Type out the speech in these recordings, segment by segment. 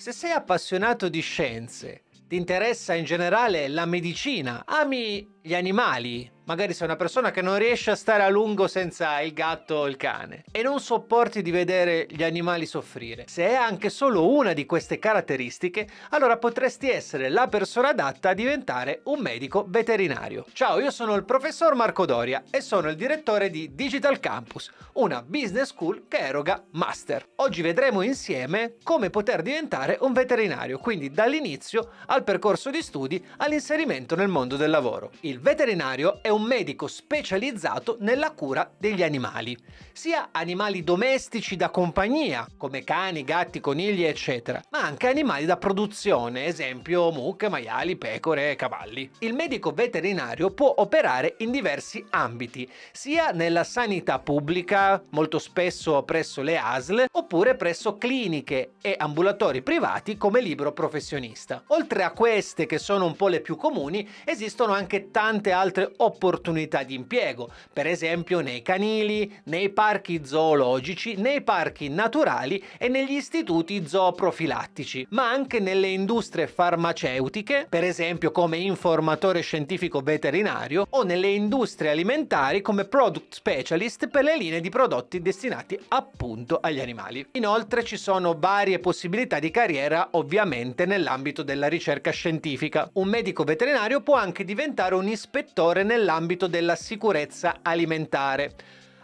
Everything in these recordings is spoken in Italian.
Se sei appassionato di scienze, ti interessa in generale la medicina, ami gli animali, Magari sei una persona che non riesce a stare a lungo senza il gatto o il cane e non sopporti di vedere gli animali soffrire. Se è anche solo una di queste caratteristiche, allora potresti essere la persona adatta a diventare un medico veterinario. Ciao, io sono il professor Marco Doria e sono il direttore di Digital Campus, una business school che eroga master. Oggi vedremo insieme come poter diventare un veterinario, quindi dall'inizio al percorso di studi all'inserimento nel mondo del lavoro. Il veterinario è un un medico specializzato nella cura degli animali, sia animali domestici da compagnia, come cani, gatti, conigli, eccetera, ma anche animali da produzione, esempio mucche, maiali, pecore e cavalli. Il medico veterinario può operare in diversi ambiti, sia nella sanità pubblica, molto spesso presso le ASL, oppure presso cliniche e ambulatori privati come libero professionista. Oltre a queste, che sono un po' le più comuni, esistono anche tante altre opportunità opportunità di impiego, per esempio nei canili, nei parchi zoologici, nei parchi naturali e negli istituti zooprofilattici, ma anche nelle industrie farmaceutiche, per esempio come informatore scientifico veterinario, o nelle industrie alimentari come product specialist per le linee di prodotti destinati appunto agli animali. Inoltre ci sono varie possibilità di carriera ovviamente nell'ambito della ricerca scientifica. Un medico veterinario può anche diventare un ispettore nell'ambito nell'ambito della sicurezza alimentare.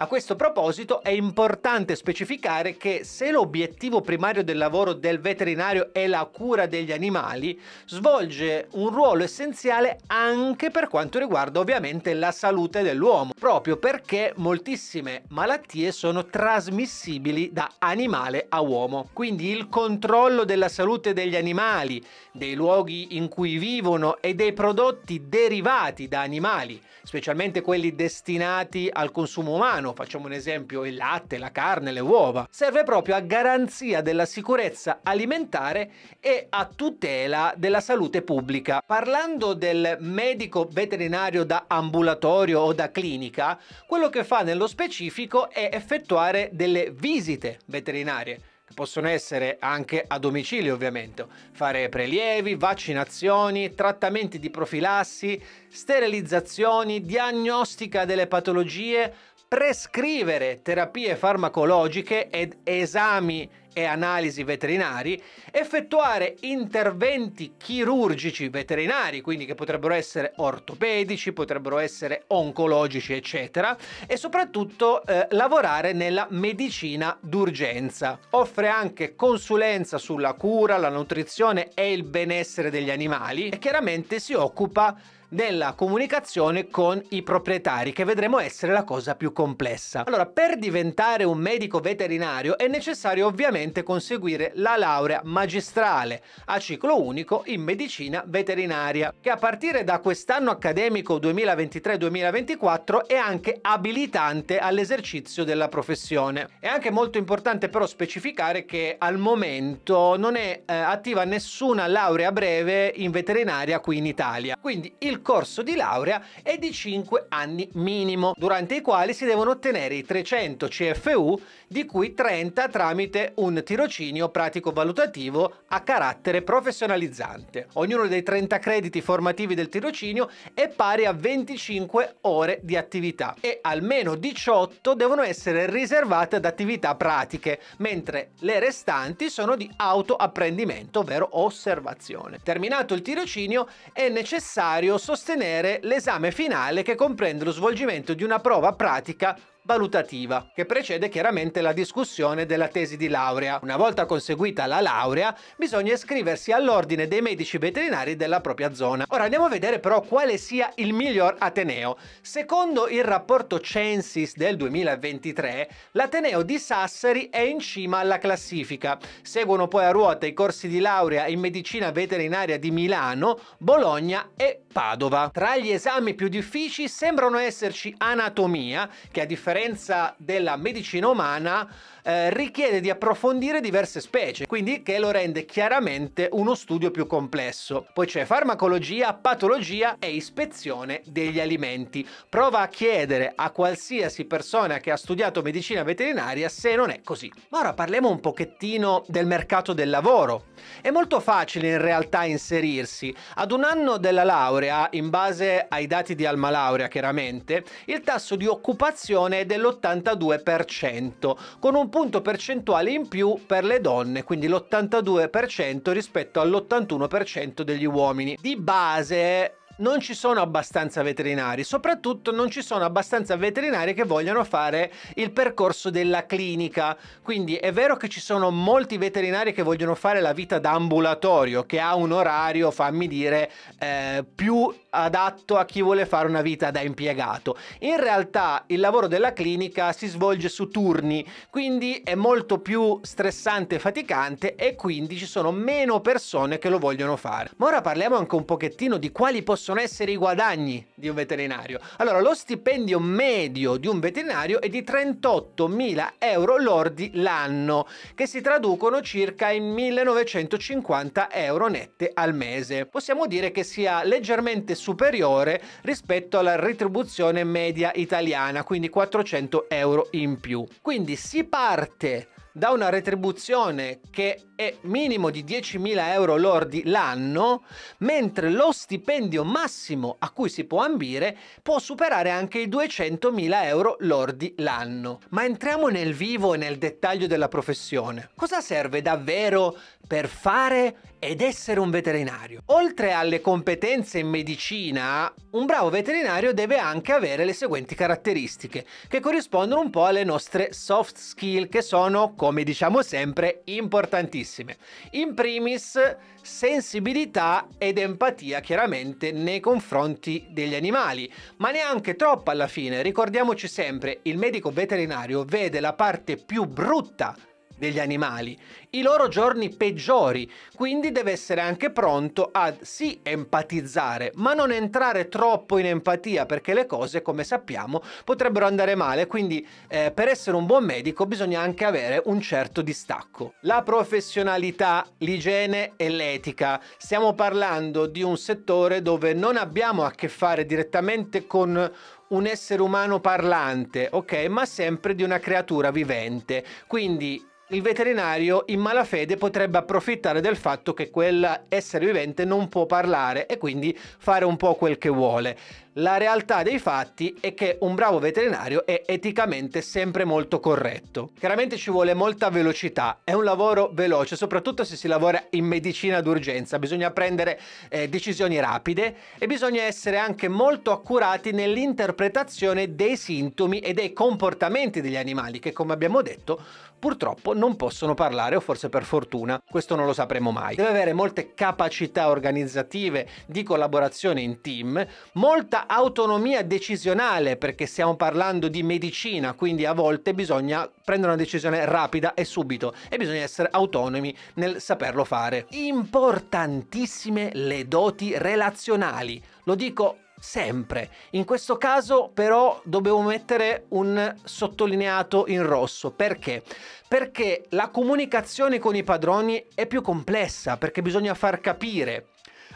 A questo proposito è importante specificare che se l'obiettivo primario del lavoro del veterinario è la cura degli animali, svolge un ruolo essenziale anche per quanto riguarda ovviamente la salute dell'uomo, proprio perché moltissime malattie sono trasmissibili da animale a uomo. Quindi il controllo della salute degli animali, dei luoghi in cui vivono e dei prodotti derivati da animali, specialmente quelli destinati al consumo umano, grano, facciamo un esempio il latte, la carne, le uova, serve proprio a garanzia della sicurezza alimentare e a tutela della salute pubblica. Parlando del medico veterinario da ambulatorio o da clinica, quello che fa nello specifico è effettuare delle visite veterinarie che possono essere anche a domicilio ovviamente, fare prelievi, vaccinazioni, trattamenti di profilassi, sterilizzazioni, diagnostica delle patologie, prescrivere terapie farmacologiche ed esami e analisi veterinari, effettuare interventi chirurgici veterinari, quindi che potrebbero essere ortopedici, potrebbero essere oncologici, eccetera, e soprattutto eh, lavorare nella medicina d'urgenza. Offre anche consulenza sulla cura, la nutrizione e il benessere degli animali e chiaramente si occupa nella comunicazione con i proprietari, che vedremo essere la cosa più complessa. Allora, per diventare un medico veterinario è necessario ovviamente conseguire la laurea magistrale a ciclo unico in medicina veterinaria, che a partire da quest'anno accademico 2023-2024 è anche abilitante all'esercizio della professione. È anche molto importante però specificare che al momento non è eh, attiva nessuna laurea breve in veterinaria qui in Italia. Quindi il corso di laurea è di 5 anni minimo, durante i quali si devono ottenere i 300 CFU, di cui 30 tramite un tirocinio pratico valutativo a carattere professionalizzante. Ognuno dei 30 crediti formativi del tirocinio è pari a 25 ore di attività e almeno 18 devono essere riservate ad attività pratiche, mentre le restanti sono di autoapprendimento, ovvero osservazione. Terminato il tirocinio è necessario sostenere l'esame finale che comprende lo svolgimento di una prova pratica valutativa, che precede chiaramente la discussione della tesi di laurea. Una volta conseguita la laurea, bisogna iscriversi all'ordine dei medici veterinari della propria zona. Ora andiamo a vedere però quale sia il miglior ateneo. Secondo il rapporto Censis del 2023, l'ateneo di Sassari è in cima alla classifica. Seguono poi a ruota i corsi di laurea in medicina veterinaria di Milano, Bologna e Padova. Tra gli esami più difficili sembrano esserci anatomia, che a differenza differenza della medicina umana, eh, richiede di approfondire diverse specie, quindi che lo rende chiaramente uno studio più complesso. Poi c'è farmacologia, patologia e ispezione degli alimenti. Prova a chiedere a qualsiasi persona che ha studiato medicina veterinaria se non è così. Ma ora parliamo un pochettino del mercato del lavoro. È molto facile in realtà inserirsi. Ad un anno della laurea, in base ai dati di Alma Laurea chiaramente, il tasso di occupazione è dell'82%, con un punto percentuale in più per le donne, quindi l'82% rispetto all'81% degli uomini. Di base non ci sono abbastanza veterinari, soprattutto non ci sono abbastanza veterinari che vogliano fare il percorso della clinica. Quindi è vero che ci sono molti veterinari che vogliono fare la vita da ambulatorio, che ha un orario, fammi dire, eh, più adatto a chi vuole fare una vita da impiegato. In realtà il lavoro della clinica si svolge su turni, quindi è molto più stressante e faticante e quindi ci sono meno persone che lo vogliono fare. Ma ora parliamo anche un pochettino di quali possono essere i guadagni di un veterinario. Allora, lo stipendio medio di un veterinario è di 38.000 euro lordi l'anno, che si traducono circa in 1950 euro nette al mese. Possiamo dire che sia leggermente superiore rispetto alla retribuzione media italiana, quindi 400 euro in più. Quindi si parte da una retribuzione che è minimo di 10.000 euro lordi l'anno, mentre lo stipendio massimo a cui si può ambire può superare anche i 200.000 euro lordi l'anno. Ma entriamo nel vivo e nel dettaglio della professione. Cosa serve davvero per fare ed essere un veterinario? Oltre alle competenze in medicina, un bravo veterinario deve anche avere le seguenti caratteristiche, che corrispondono un po' alle nostre soft skill, che sono come diciamo sempre, importantissime. In primis, sensibilità ed empatia chiaramente nei confronti degli animali, ma neanche troppa alla fine. Ricordiamoci sempre, il medico veterinario vede la parte più brutta degli animali, i loro giorni peggiori, quindi deve essere anche pronto a sì empatizzare, ma non entrare troppo in empatia perché le cose, come sappiamo, potrebbero andare male, quindi eh, per essere un buon medico bisogna anche avere un certo distacco. La professionalità, l'igiene e l'etica. Stiamo parlando di un settore dove non abbiamo a che fare direttamente con un essere umano parlante, ok? Ma sempre di una creatura vivente. Quindi il veterinario in malafede potrebbe approfittare del fatto che quell'essere vivente non può parlare e quindi fare un po' quel che vuole. La realtà dei fatti è che un bravo veterinario è eticamente sempre molto corretto. Chiaramente ci vuole molta velocità, è un lavoro veloce, soprattutto se si lavora in medicina d'urgenza, bisogna prendere eh, decisioni rapide e bisogna essere anche molto accurati nell'interpretazione dei sintomi e dei comportamenti degli animali che come abbiamo detto purtroppo non possono parlare o forse per fortuna, questo non lo sapremo mai. Deve avere molte capacità organizzative di collaborazione in team, molta autonomia decisionale perché stiamo parlando di medicina, quindi a volte bisogna prendere una decisione rapida e subito e bisogna essere autonomi nel saperlo fare. Importantissime le doti relazionali, lo dico sempre. In questo caso però dobbiamo mettere un sottolineato in rosso. Perché? Perché la comunicazione con i padroni è più complessa, perché bisogna far capire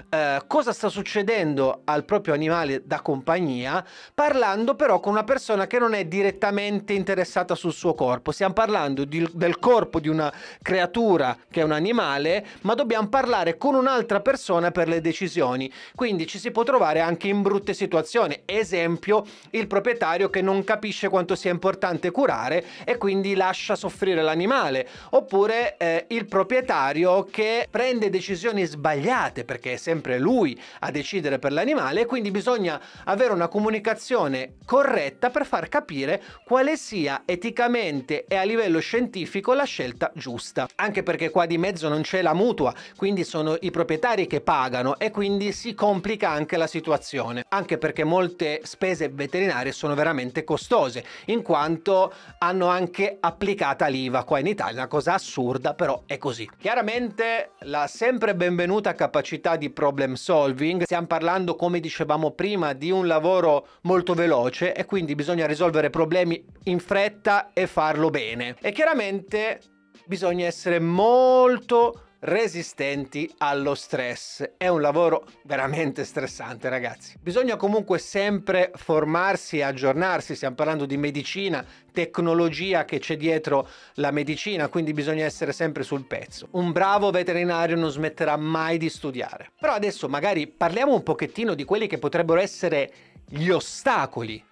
eh, cosa sta succedendo al proprio animale da compagnia, parlando però con una persona che non è direttamente interessata sul suo corpo. Stiamo parlando di, del corpo di una creatura che è un animale, ma dobbiamo parlare con un'altra persona per le decisioni. Quindi ci si può trovare anche in brutte situazioni. Esempio, il proprietario che non capisce quanto sia importante curare e quindi lascia soffrire l'animale. Oppure eh, il proprietario che prende decisioni sbagliate perché è sempre lui a decidere per l'animale e quindi bisogna avere una comunicazione corretta per far capire quale sia eticamente e a livello scientifico la scelta giusta. Anche perché qua di mezzo non c'è la mutua, quindi sono i proprietari che pagano e quindi si complica anche la situazione. Anche perché molte spese veterinarie sono veramente costose, in quanto hanno anche applicata l'IVA qua in Italia, una cosa assurda, però è così. Chiaramente la sempre benvenuta capacità di problem solving, stiamo parlando come dicevamo prima di un lavoro molto veloce e quindi bisogna risolvere problemi in fretta e farlo bene. E chiaramente bisogna essere molto resistenti allo stress. È un lavoro veramente stressante, ragazzi. Bisogna comunque sempre formarsi e aggiornarsi, stiamo parlando di medicina, tecnologia che c'è dietro la medicina, quindi bisogna essere sempre sul pezzo. Un bravo veterinario non smetterà mai di studiare. Però adesso magari parliamo un pochettino di quelli che potrebbero essere gli ostacoli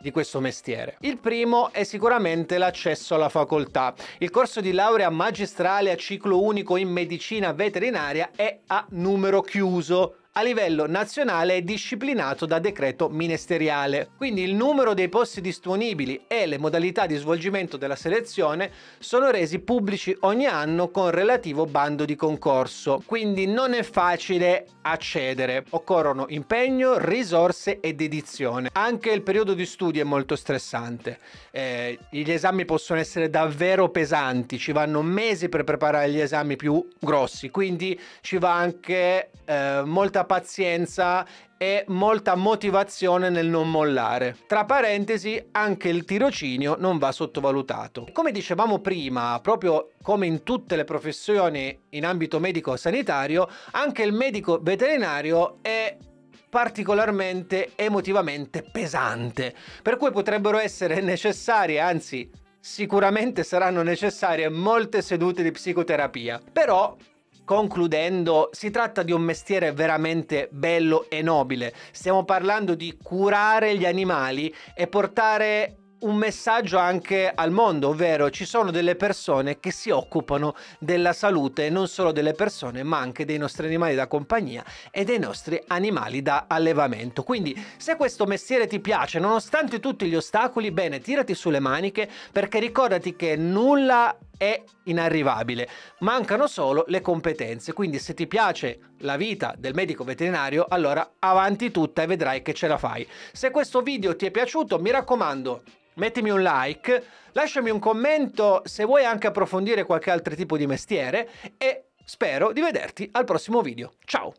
di questo mestiere. Il primo è sicuramente l'accesso alla facoltà. Il corso di laurea magistrale a ciclo unico in medicina veterinaria è a numero chiuso, a livello nazionale è disciplinato da decreto ministeriale. Quindi il numero dei posti disponibili e le modalità di svolgimento della selezione sono resi pubblici ogni anno con relativo bando di concorso. Quindi non è facile accedere. Occorrono impegno, risorse e dedizione. Anche il periodo di studio è molto stressante. Eh, gli esami possono essere davvero pesanti, ci vanno mesi per preparare gli esami più grossi, quindi ci va anche eh, molta pazienza e molta motivazione nel non mollare. Tra parentesi, anche il tirocinio non va sottovalutato. Come dicevamo prima, proprio come in tutte le professioni in ambito medico-sanitario, anche il medico veterinario è particolarmente emotivamente pesante, per cui potrebbero essere necessarie, anzi sicuramente saranno necessarie molte sedute di psicoterapia. Però Concludendo, si tratta di un mestiere veramente bello e nobile. Stiamo parlando di curare gli animali e portare un messaggio anche al mondo, ovvero ci sono delle persone che si occupano della salute non solo delle persone, ma anche dei nostri animali da compagnia e dei nostri animali da allevamento. Quindi, se questo mestiere ti piace, nonostante tutti gli ostacoli, bene, tirati sulle maniche perché ricordati che nulla è inarrivabile. Mancano solo le competenze, quindi se ti piace la vita del medico veterinario, allora avanti tutta e vedrai che ce la fai. Se questo video ti è piaciuto, mi raccomando, mettimi un like, lasciami un commento se vuoi anche approfondire qualche altro tipo di mestiere e spero di vederti al prossimo video. Ciao!